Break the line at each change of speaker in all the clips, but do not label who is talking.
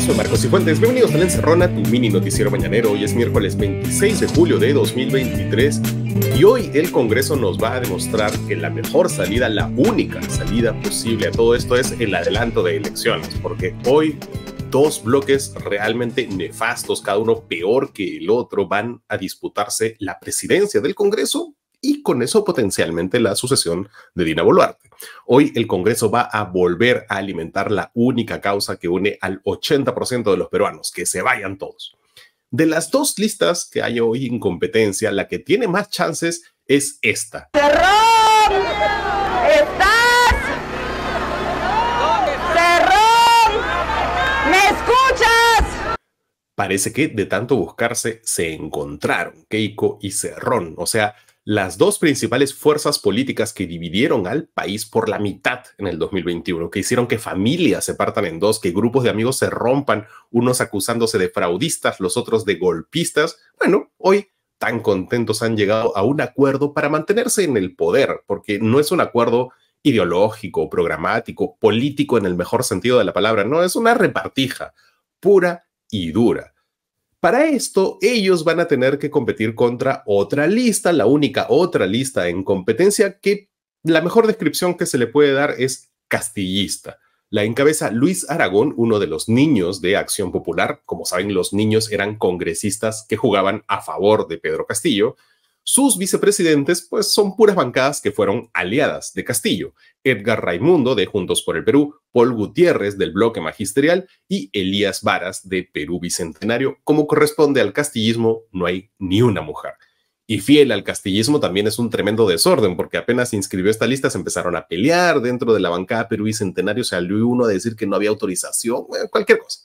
soy Marcos Cifuentes. Bienvenidos a La Encerrona, tu mini noticiero mañanero. Hoy es miércoles 26 de julio de 2023 y hoy el Congreso nos va a demostrar que la mejor salida, la única salida posible a todo esto es el adelanto de elecciones, porque hoy dos bloques realmente nefastos, cada uno peor que el otro, van a disputarse la presidencia del Congreso y con eso potencialmente la sucesión de Dina Boluarte. Hoy el Congreso va a volver a alimentar la única causa que une al 80% de los peruanos, que se vayan todos. De las dos listas que hay hoy en competencia, la que tiene más chances es esta.
¡Cerrón! ¡Estás! ¡Cerrón! ¿Me escuchas?
Parece que de tanto buscarse se encontraron Keiko y Cerrón, o sea, las dos principales fuerzas políticas que dividieron al país por la mitad en el 2021, que hicieron que familias se partan en dos, que grupos de amigos se rompan, unos acusándose de fraudistas, los otros de golpistas, bueno, hoy tan contentos han llegado a un acuerdo para mantenerse en el poder, porque no es un acuerdo ideológico, programático, político en el mejor sentido de la palabra, no, es una repartija pura y dura. Para esto, ellos van a tener que competir contra otra lista, la única otra lista en competencia que la mejor descripción que se le puede dar es castillista. La encabeza Luis Aragón, uno de los niños de Acción Popular. Como saben, los niños eran congresistas que jugaban a favor de Pedro Castillo. Sus vicepresidentes, pues, son puras bancadas que fueron aliadas de Castillo, Edgar Raimundo de Juntos por el Perú, Paul Gutiérrez del Bloque Magisterial y Elías Varas de Perú Bicentenario. Como corresponde al castillismo, no hay ni una mujer. Y fiel al castillismo también es un tremendo desorden, porque apenas se inscribió esta lista se empezaron a pelear dentro de la bancada Perú Bicentenario, salió uno a decir que no había autorización, cualquier cosa.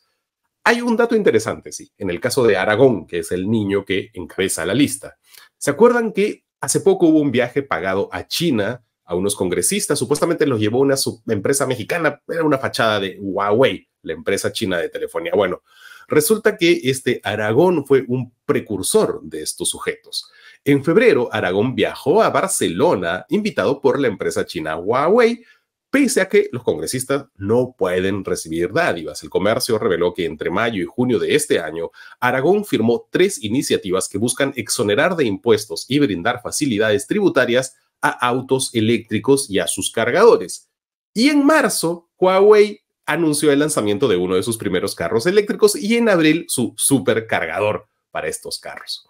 Hay un dato interesante, sí, en el caso de Aragón, que es el niño que encabeza la lista. ¿Se acuerdan que hace poco hubo un viaje pagado a China a unos congresistas? Supuestamente los llevó una empresa mexicana, era una fachada de Huawei, la empresa china de telefonía. Bueno, resulta que este Aragón fue un precursor de estos sujetos. En febrero, Aragón viajó a Barcelona, invitado por la empresa china Huawei, pese a que los congresistas no pueden recibir dádivas. El comercio reveló que entre mayo y junio de este año, Aragón firmó tres iniciativas que buscan exonerar de impuestos y brindar facilidades tributarias a autos eléctricos y a sus cargadores. Y en marzo, Huawei anunció el lanzamiento de uno de sus primeros carros eléctricos y en abril su supercargador para estos carros.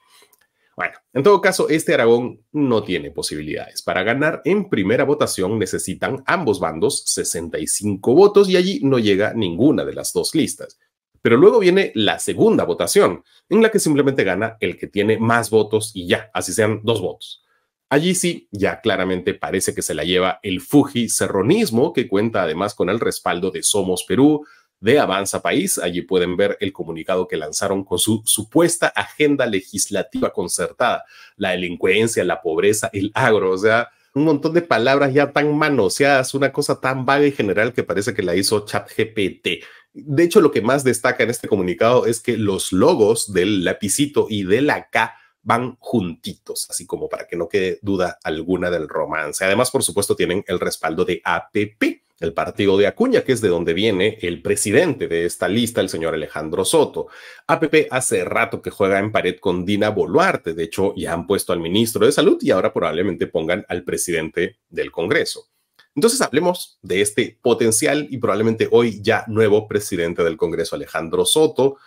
Bueno, en todo caso, este Aragón no tiene posibilidades. Para ganar en primera votación necesitan ambos bandos 65 votos y allí no llega ninguna de las dos listas. Pero luego viene la segunda votación, en la que simplemente gana el que tiene más votos y ya, así sean dos votos. Allí sí, ya claramente parece que se la lleva el fujicerronismo, que cuenta además con el respaldo de Somos Perú, de Avanza País. Allí pueden ver el comunicado que lanzaron con su supuesta agenda legislativa concertada, la delincuencia, la pobreza, el agro, o sea, un montón de palabras ya tan manoseadas, una cosa tan vaga y general que parece que la hizo ChatGPT. De hecho, lo que más destaca en este comunicado es que los logos del lapicito y de la K van juntitos, así como para que no quede duda alguna del romance. Además, por supuesto, tienen el respaldo de APP el partido de Acuña, que es de donde viene el presidente de esta lista, el señor Alejandro Soto. APP hace rato que juega en pared con Dina Boluarte, de hecho ya han puesto al ministro de Salud y ahora probablemente pongan al presidente del Congreso. Entonces hablemos de este potencial y probablemente hoy ya nuevo presidente del Congreso, Alejandro Soto.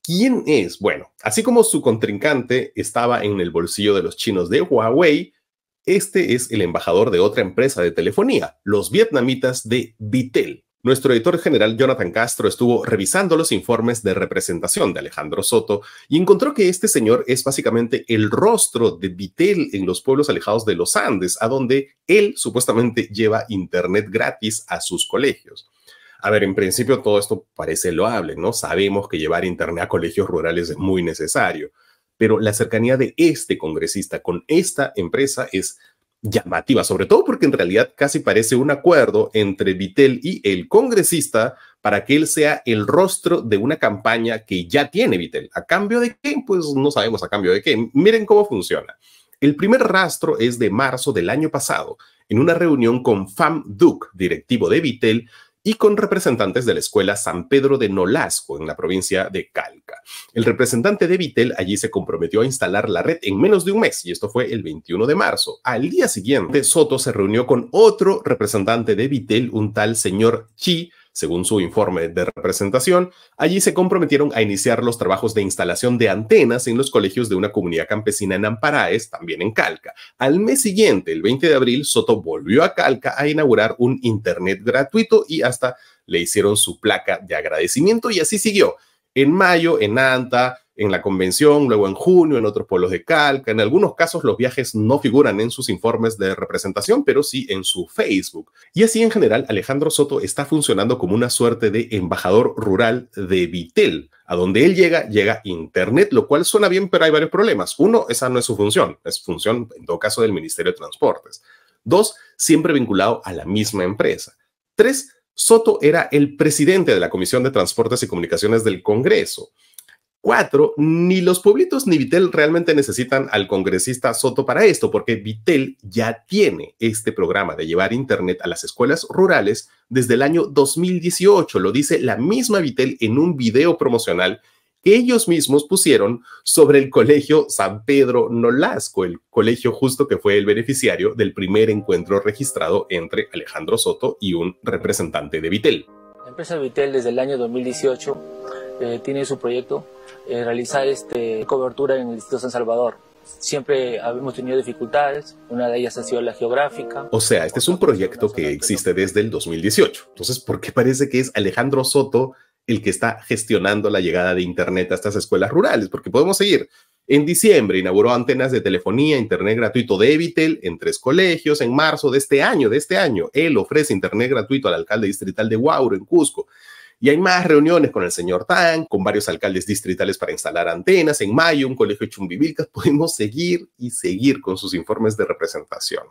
¿Quién es? Bueno, así como su contrincante estaba en el bolsillo de los chinos de Huawei, este es el embajador de otra empresa de telefonía, los vietnamitas de Vitel. Nuestro editor general Jonathan Castro estuvo revisando los informes de representación de Alejandro Soto y encontró que este señor es básicamente el rostro de Vitel en los pueblos alejados de los Andes, a donde él supuestamente lleva internet gratis a sus colegios. A ver, en principio todo esto parece loable, ¿no? Sabemos que llevar internet a colegios rurales es muy necesario, pero la cercanía de este congresista con esta empresa es llamativa, sobre todo porque en realidad casi parece un acuerdo entre Vitel y el congresista para que él sea el rostro de una campaña que ya tiene Vitel. ¿A cambio de qué? Pues no sabemos a cambio de qué. Miren cómo funciona. El primer rastro es de marzo del año pasado, en una reunión con Fam Duke, directivo de Vitel, y con representantes de la escuela San Pedro de Nolasco en la provincia de Calca. El representante de Vitel allí se comprometió a instalar la red en menos de un mes y esto fue el 21 de marzo. Al día siguiente, Soto se reunió con otro representante de Vitel, un tal señor Chi, según su informe de representación, allí se comprometieron a iniciar los trabajos de instalación de antenas en los colegios de una comunidad campesina en Amparaes, también en Calca. Al mes siguiente, el 20 de abril, Soto volvió a Calca a inaugurar un Internet gratuito y hasta le hicieron su placa de agradecimiento y así siguió. En mayo, en Anta, en la convención, luego en junio, en otros pueblos de Calca. En algunos casos los viajes no figuran en sus informes de representación, pero sí en su Facebook. Y así en general, Alejandro Soto está funcionando como una suerte de embajador rural de Vitel. A donde él llega, llega Internet, lo cual suena bien, pero hay varios problemas. Uno, esa no es su función, es función, en todo caso, del Ministerio de Transportes. Dos, siempre vinculado a la misma empresa. Tres, Soto era el presidente de la Comisión de Transportes y Comunicaciones del Congreso. Cuatro, ni los pueblitos ni Vitel realmente necesitan al congresista Soto para esto, porque Vitel ya tiene este programa de llevar Internet a las escuelas rurales desde el año 2018. Lo dice la misma Vitel en un video promocional que ellos mismos pusieron sobre el colegio San Pedro Nolasco, el colegio justo que fue el beneficiario del primer encuentro registrado entre Alejandro Soto y un representante de Vitel.
La empresa Vitel desde el año 2018 eh, tiene su proyecto eh, realizar este, cobertura en el Distrito San Salvador. Siempre hemos tenido dificultades, una de ellas ha sido la geográfica.
O sea, este es un proyecto que existe desde el 2018. Entonces, ¿por qué parece que es Alejandro Soto el que está gestionando la llegada de Internet a estas escuelas rurales? Porque podemos seguir. En diciembre inauguró antenas de telefonía, internet gratuito de Evitel en tres colegios. En marzo de este año, de este año, él ofrece internet gratuito al alcalde distrital de Huauro, en Cusco. Y hay más reuniones con el señor Tan, con varios alcaldes distritales para instalar antenas, en mayo un colegio de Chumbivilcas, podemos seguir y seguir con sus informes de representación.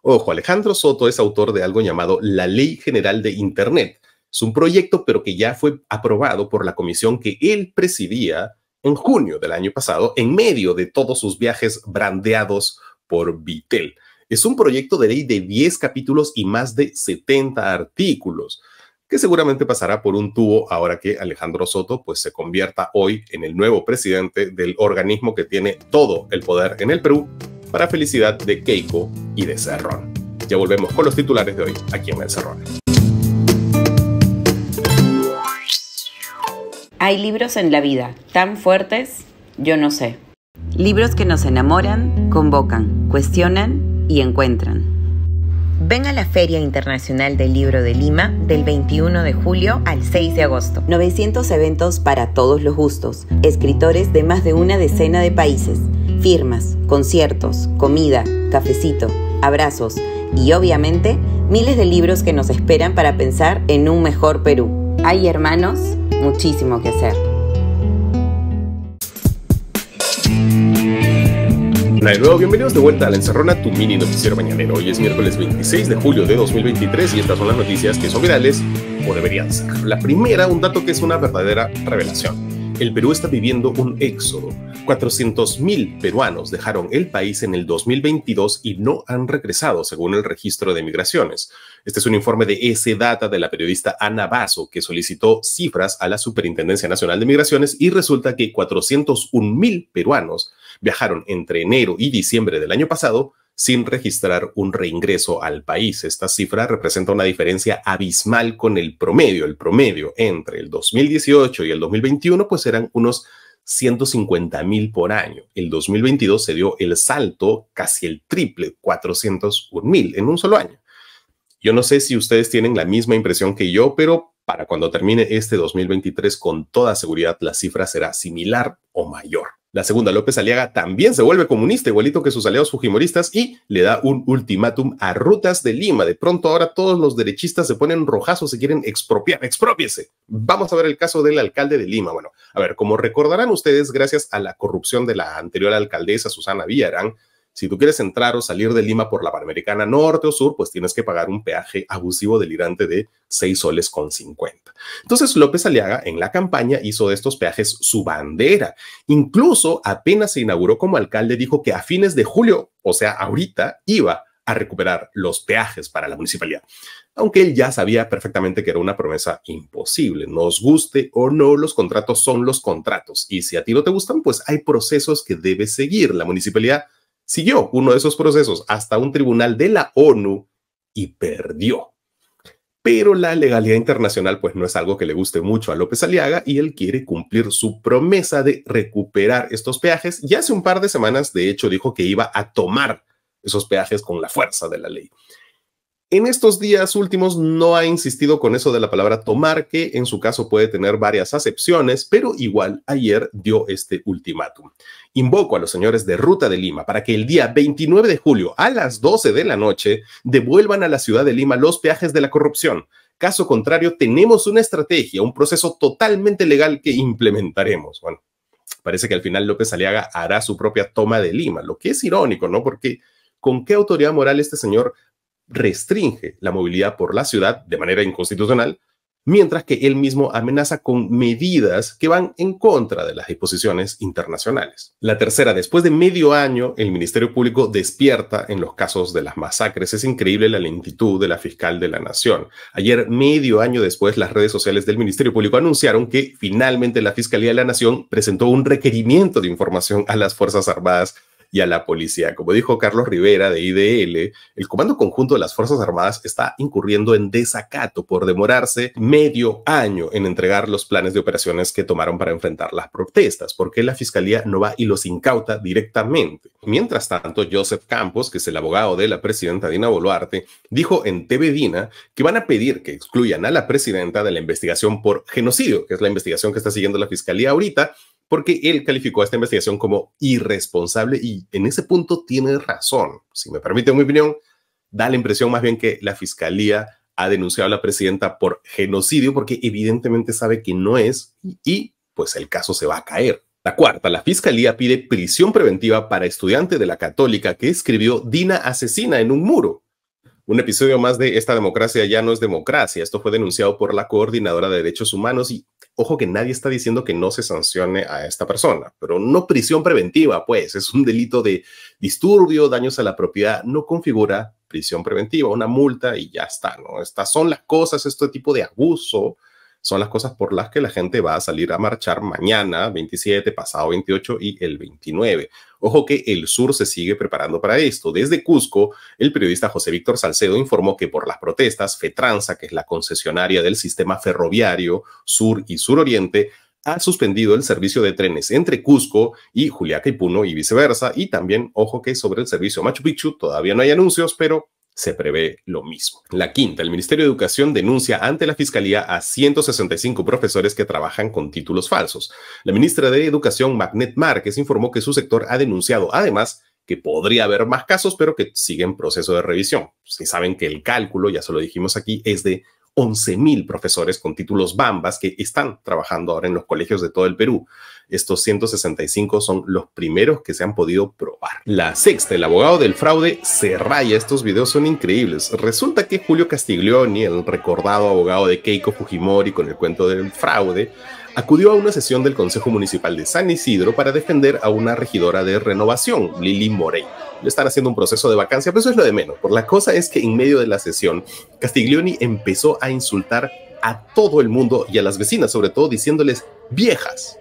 Ojo, Alejandro Soto es autor de algo llamado la Ley General de Internet. Es un proyecto, pero que ya fue aprobado por la comisión que él presidía en junio del año pasado, en medio de todos sus viajes brandeados por Vitel. Es un proyecto de ley de 10 capítulos y más de 70 artículos que seguramente pasará por un tubo ahora que Alejandro Soto pues se convierta hoy en el nuevo presidente del organismo que tiene todo el poder en el Perú para felicidad de Keiko y de Cerrón. Ya volvemos con los titulares de hoy aquí en El Cerrón.
Hay libros en la vida tan fuertes, yo no sé. Libros que nos enamoran, convocan, cuestionan y encuentran. Ven a la Feria Internacional del Libro de Lima del 21 de julio al 6 de agosto. 900 eventos para todos los gustos, escritores de más de una decena de países, firmas, conciertos, comida, cafecito, abrazos y obviamente miles de libros que nos esperan para pensar en un mejor Perú. Hay hermanos, muchísimo que hacer.
Hola bienvenidos de vuelta a La Encerrona, tu mini noticiero mañanero. Hoy es miércoles 26 de julio de 2023 y estas son las noticias que son virales o deberían ser. La primera, un dato que es una verdadera revelación el Perú está viviendo un éxodo. 400.000 peruanos dejaron el país en el 2022 y no han regresado, según el registro de migraciones. Este es un informe de ese data de la periodista Ana Basso, que solicitó cifras a la Superintendencia Nacional de Migraciones y resulta que 401.000 peruanos viajaron entre enero y diciembre del año pasado sin registrar un reingreso al país. Esta cifra representa una diferencia abismal con el promedio. El promedio entre el 2018 y el 2021 pues eran unos 150 mil por año. El 2022 se dio el salto casi el triple, 401 mil en un solo año. Yo no sé si ustedes tienen la misma impresión que yo, pero para cuando termine este 2023, con toda seguridad la cifra será similar o mayor. La segunda, López Aliaga, también se vuelve comunista, igualito que sus aliados fujimoristas, y le da un ultimátum a Rutas de Lima. De pronto ahora todos los derechistas se ponen rojazos, se quieren expropiar, expropiese. Vamos a ver el caso del alcalde de Lima. Bueno, a ver, como recordarán ustedes, gracias a la corrupción de la anterior alcaldesa Susana Villarán, si tú quieres entrar o salir de Lima por la Panamericana Norte o Sur, pues tienes que pagar un peaje abusivo delirante de 6 soles con 50. Entonces López Aliaga en la campaña hizo de estos peajes su bandera. Incluso apenas se inauguró como alcalde dijo que a fines de julio, o sea, ahorita, iba a recuperar los peajes para la municipalidad. Aunque él ya sabía perfectamente que era una promesa imposible. Nos guste o no, los contratos son los contratos. Y si a ti no te gustan, pues hay procesos que debe seguir. La municipalidad siguió uno de esos procesos hasta un tribunal de la ONU y perdió. Pero la legalidad internacional pues no es algo que le guste mucho a López Aliaga y él quiere cumplir su promesa de recuperar estos peajes y hace un par de semanas de hecho dijo que iba a tomar esos peajes con la fuerza de la ley. En estos días últimos no ha insistido con eso de la palabra tomar, que en su caso puede tener varias acepciones, pero igual ayer dio este ultimátum. Invoco a los señores de Ruta de Lima para que el día 29 de julio a las 12 de la noche devuelvan a la ciudad de Lima los peajes de la corrupción. Caso contrario, tenemos una estrategia, un proceso totalmente legal que implementaremos. Bueno, parece que al final López Aliaga hará su propia toma de Lima, lo que es irónico, ¿no? Porque ¿con qué autoridad moral este señor restringe la movilidad por la ciudad de manera inconstitucional, mientras que él mismo amenaza con medidas que van en contra de las disposiciones internacionales. La tercera, después de medio año, el Ministerio Público despierta en los casos de las masacres. Es increíble la lentitud de la fiscal de la Nación. Ayer, medio año después, las redes sociales del Ministerio Público anunciaron que finalmente la Fiscalía de la Nación presentó un requerimiento de información a las Fuerzas Armadas y a la policía. Como dijo Carlos Rivera de IDL, el Comando Conjunto de las Fuerzas Armadas está incurriendo en desacato por demorarse medio año en entregar los planes de operaciones que tomaron para enfrentar las protestas, porque la Fiscalía no va y los incauta directamente. Mientras tanto, Joseph Campos, que es el abogado de la presidenta Dina Boluarte, dijo en TV Dina que van a pedir que excluyan a la presidenta de la investigación por genocidio, que es la investigación que está siguiendo la Fiscalía ahorita, porque él calificó esta investigación como irresponsable y en ese punto tiene razón. Si me permite mi opinión, da la impresión más bien que la fiscalía ha denunciado a la presidenta por genocidio porque evidentemente sabe que no es y pues el caso se va a caer. La cuarta, la fiscalía pide prisión preventiva para estudiante de la católica que escribió Dina asesina en un muro. Un episodio más de Esta democracia ya no es democracia. Esto fue denunciado por la coordinadora de derechos humanos y ojo que nadie está diciendo que no se sancione a esta persona, pero no prisión preventiva, pues es un delito de disturbio, daños a la propiedad, no configura prisión preventiva, una multa y ya está, ¿no? Estas son las cosas, este tipo de abuso son las cosas por las que la gente va a salir a marchar mañana, 27, pasado 28 y el 29. Ojo que el sur se sigue preparando para esto. Desde Cusco, el periodista José Víctor Salcedo informó que por las protestas, Fetranza, que es la concesionaria del sistema ferroviario sur y suroriente, ha suspendido el servicio de trenes entre Cusco y Juliaca y Puno y viceversa. Y también, ojo que sobre el servicio Machu Picchu todavía no hay anuncios, pero se prevé lo mismo. La quinta, el Ministerio de Educación denuncia ante la Fiscalía a 165 profesores que trabajan con títulos falsos. La ministra de Educación, Magnet Márquez, informó que su sector ha denunciado además que podría haber más casos, pero que siguen proceso de revisión. Si saben que el cálculo, ya se lo dijimos aquí, es de 11.000 profesores con títulos Bambas que están trabajando ahora en los colegios de todo el Perú. Estos 165 son los primeros que se han podido probar. La sexta, el abogado del fraude, se raya. Estos videos son increíbles. Resulta que Julio Castiglioni, el recordado abogado de Keiko Fujimori con el cuento del fraude, acudió a una sesión del Consejo Municipal de San Isidro para defender a una regidora de renovación, Lili Morey están haciendo un proceso de vacancia, pero eso es lo de menos. Por la cosa es que en medio de la sesión, Castiglioni empezó a insultar a todo el mundo y a las vecinas, sobre todo diciéndoles viejas.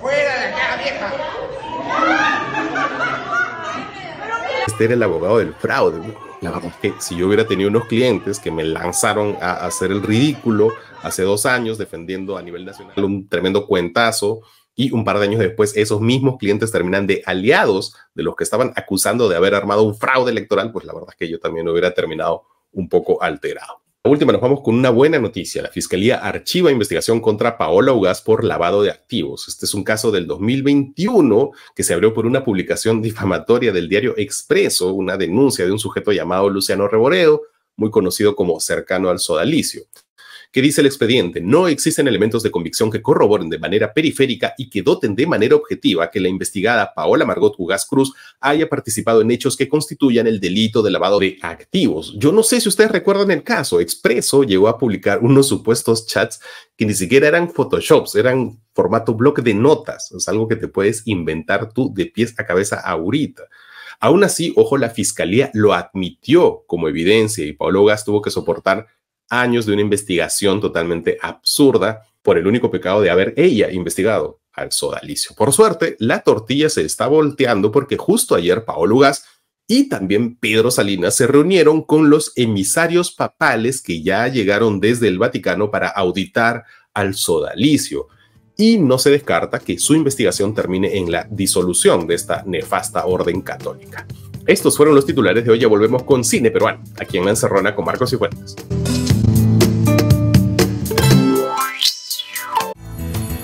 ¡Fuera de acá, vieja! Este era el abogado del fraude. La es Que si yo hubiera tenido unos clientes que me lanzaron a hacer el ridículo hace dos años defendiendo a nivel nacional un tremendo cuentazo y un par de años después esos mismos clientes terminan de aliados de los que estaban acusando de haber armado un fraude electoral, pues la verdad es que yo también hubiera terminado un poco alterado última, nos vamos con una buena noticia. La Fiscalía archiva investigación contra Paola Ugaz por lavado de activos. Este es un caso del 2021 que se abrió por una publicación difamatoria del diario Expreso, una denuncia de un sujeto llamado Luciano Reboredo, muy conocido como cercano al sodalicio que dice el expediente, no existen elementos de convicción que corroboren de manera periférica y que doten de manera objetiva que la investigada Paola Margot Hugás Cruz haya participado en hechos que constituyan el delito de lavado de activos. Yo no sé si ustedes recuerdan el caso, Expreso llegó a publicar unos supuestos chats que ni siquiera eran Photoshops, eran formato bloque de notas, es algo que te puedes inventar tú de pies a cabeza ahorita. Aún así, ojo, la fiscalía lo admitió como evidencia y Paolo Gas tuvo que soportar años de una investigación totalmente absurda por el único pecado de haber ella investigado al sodalicio. Por suerte, la tortilla se está volteando porque justo ayer Paolo Lugas y también Pedro Salinas se reunieron con los emisarios papales que ya llegaron desde el Vaticano para auditar al sodalicio. Y no se descarta que su investigación termine en la disolución de esta nefasta orden católica. Estos fueron los titulares de hoy. Ya volvemos con Cine Peruano, aquí en La Encerrona con Marcos y Fuentes.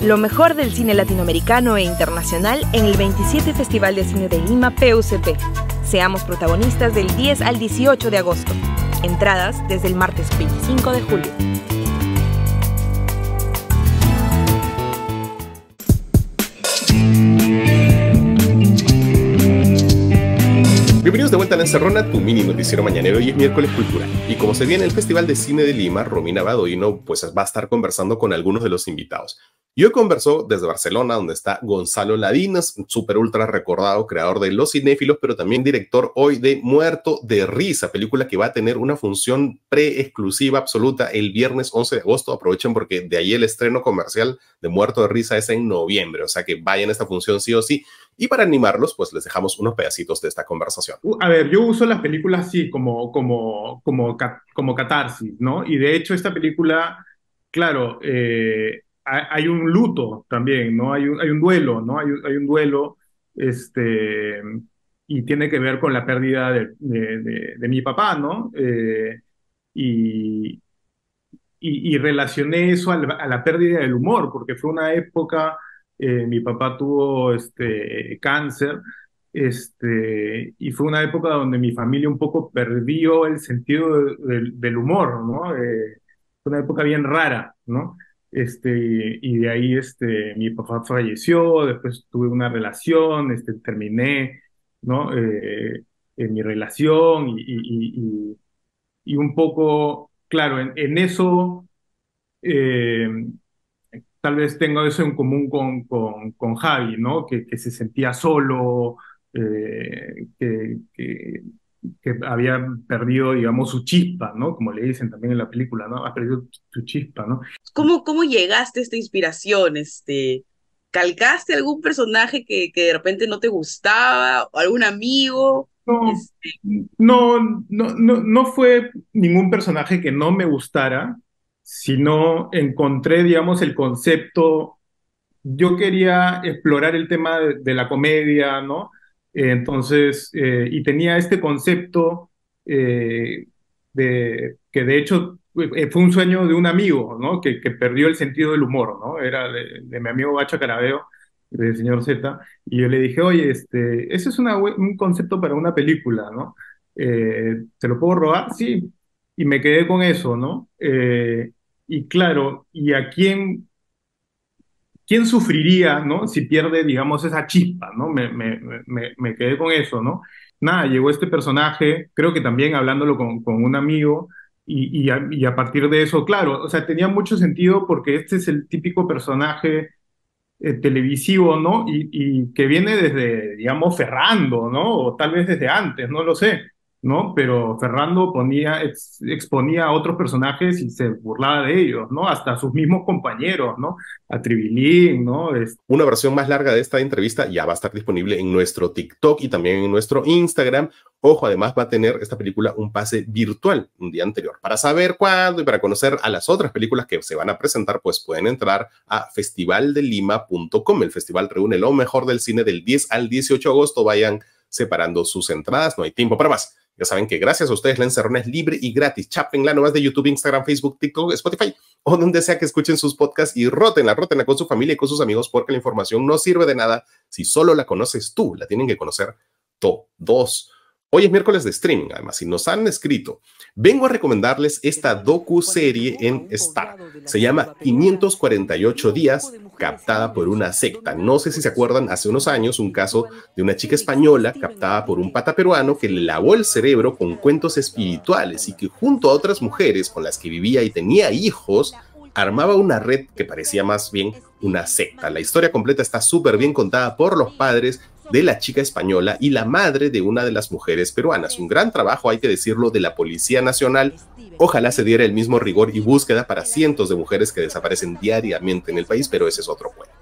Lo mejor del cine latinoamericano e internacional en el 27 Festival de Cine de Lima PUCP. Seamos protagonistas del 10 al 18 de agosto. Entradas desde el martes 25 de julio.
Bienvenidos de vuelta a La Encerrona, tu mini noticiero mañanero Hoy es miércoles cultura. Y como se viene el Festival de Cine de Lima, Romina Badoino pues va a estar conversando con algunos de los invitados. Yo hoy conversó desde Barcelona, donde está Gonzalo Ladinas, súper ultra recordado, creador de Los Cinéfilos, pero también director hoy de Muerto de Risa, película que va a tener una función pre-exclusiva absoluta el viernes 11 de agosto. Aprovechen porque de ahí el estreno comercial de Muerto de Risa es en noviembre, o sea que vayan a esta función sí o sí. Y para animarlos, pues les dejamos unos pedacitos de esta conversación.
Uh, a ver, yo uso las películas así, como, como, como, como catarsis, ¿no? Y de hecho esta película, claro, eh hay un luto también, ¿no? Hay un, hay un duelo, ¿no? Hay hay un duelo, este, y tiene que ver con la pérdida de, de, mi papá, ¿no? Eh, y, y, y, relacioné eso a la, pérdida del humor, porque fue una época, eh, mi papá tuvo este, cáncer, este, y fue una época donde mi familia un poco perdió el sentido del, humor, ¿no? Eh, fue una época bien rara, ¿no? Este, y de ahí este, mi papá falleció, después tuve una relación, este, terminé ¿no? Eh, en mi relación y, y, y, un poco, claro, en, en eso eh, tal vez tengo eso en común con, con, con Javi, ¿no? Que, que, se sentía solo, eh, que, que, que, había perdido, digamos, su chispa, ¿no? Como le dicen también en la película, ¿no? Ha perdido su chispa, ¿no? ¿Cómo, llegaste a esta inspiración? Este, ¿Calcaste algún personaje que, de repente no te gustaba? ¿O algún amigo? Este, no, no, no, fue ningún personaje que no me gustara, sino encontré, digamos, el concepto. Yo quería explorar el tema de, la comedia, ¿no? Entonces, eh, y tenía este concepto eh, de, que de hecho eh, fue un sueño de un amigo, ¿no? Que, perdió el sentido del humor, ¿no? Era de, mi amigo Bacha Carabeo, del señor Z, y yo le dije, oye, este, ese es un concepto para una película, ¿no? Eh, ¿Te lo puedo robar? Sí. Y me quedé con eso, ¿no? Eh, y claro, ¿y a quién, quién sufriría, ¿no? Si pierde, digamos, esa chispa, ¿no? Me, me, me, me quedé con eso, ¿no? Nada, llegó este personaje, creo que también hablándolo con, con un amigo, y, y, a, partir de eso, claro, o sea, tenía mucho sentido porque este es el típico personaje eh, televisivo, ¿no? Y, y, que viene desde, digamos, Ferrando, ¿no? O tal vez desde antes, no lo sé. ¿no? Pero Ferrando ponía, exponía a otros personajes y se burlaba de ellos, ¿no? Hasta a sus mismos compañeros, ¿no? A Tribilín, ¿no?
Una versión más larga de esta entrevista ya va a estar disponible en nuestro TikTok y también en nuestro Instagram. Ojo, además va a tener esta película un pase virtual un día anterior. Para saber cuándo y para conocer a las otras películas que se van a presentar, pues pueden entrar a festivaldelima.com. El festival reúne lo mejor del cine del 10 al 18 de agosto. Vayan separando sus entradas, no hay tiempo para más. Ya saben que gracias a ustedes la encerrona es libre y gratis. Chápenla nomás de YouTube, Instagram, Facebook, TikTok, Spotify o donde sea que escuchen sus podcasts y rótenla, rótenla con su familia y con sus amigos porque la información no sirve de nada si solo la conoces tú. La tienen que conocer todos. Hoy es miércoles de streaming, además, si nos han escrito. Vengo a recomendarles esta docu-serie en Star. Se llama 548 días, captada por una secta. No sé si se acuerdan, hace unos años, un caso de una chica española captada por un pata peruano que le lavó el cerebro con cuentos espirituales y que junto a otras mujeres con las que vivía y tenía hijos, armaba una red que parecía más bien una secta. La historia completa está súper bien contada por los padres de la chica española y la madre de una de las mujeres peruanas. Un gran trabajo, hay que decirlo, de la Policía Nacional. Ojalá se diera el mismo rigor y búsqueda para cientos de mujeres que desaparecen diariamente en el país, pero ese es otro cuento.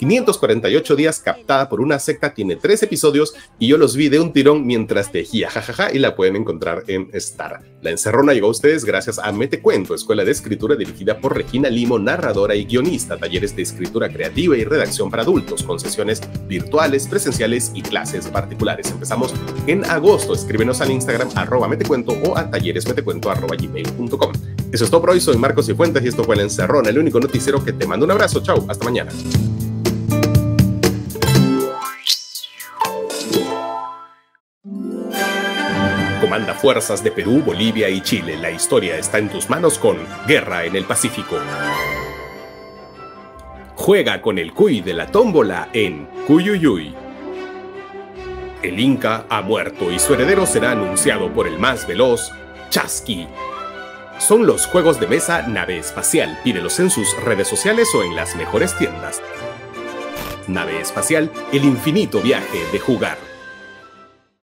548 días captada por una secta tiene tres episodios y yo los vi de un tirón mientras tejía, jajaja, y la pueden encontrar en Star. La encerrona llegó a ustedes gracias a Metecuento, escuela de escritura dirigida por Regina Limo, narradora y guionista, talleres de escritura creativa y redacción para adultos, con sesiones virtuales, presenciales y clases particulares. Empezamos en agosto. Escríbenos al Instagram arroba metecuento o a talleresmetecuento arroba gmail.com. Eso es todo por hoy. Soy Marcos Cifuentes y esto fue La Encerrona, el único noticiero que te mando un abrazo. Chao, hasta mañana. fuerzas de Perú, Bolivia y Chile. La historia está en tus manos con Guerra en el Pacífico. Juega con el cuy de la tómbola en Cuyuyuy. El Inca ha muerto y su heredero será anunciado por el más veloz, Chasqui. Son los juegos de mesa Nave Espacial. Pídelos en sus redes sociales o en las mejores tiendas. Nave Espacial, el infinito viaje de jugar.